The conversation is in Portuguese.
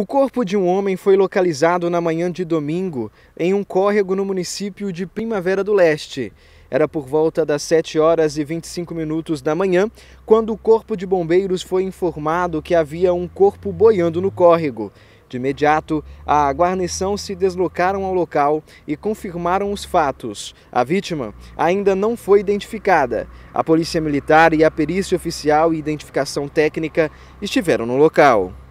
O corpo de um homem foi localizado na manhã de domingo em um córrego no município de Primavera do Leste. Era por volta das 7 horas e 25 minutos da manhã, quando o Corpo de Bombeiros foi informado que havia um corpo boiando no córrego. De imediato, a guarnição se deslocaram ao local e confirmaram os fatos. A vítima ainda não foi identificada. A Polícia Militar e a Perícia Oficial e Identificação Técnica estiveram no local.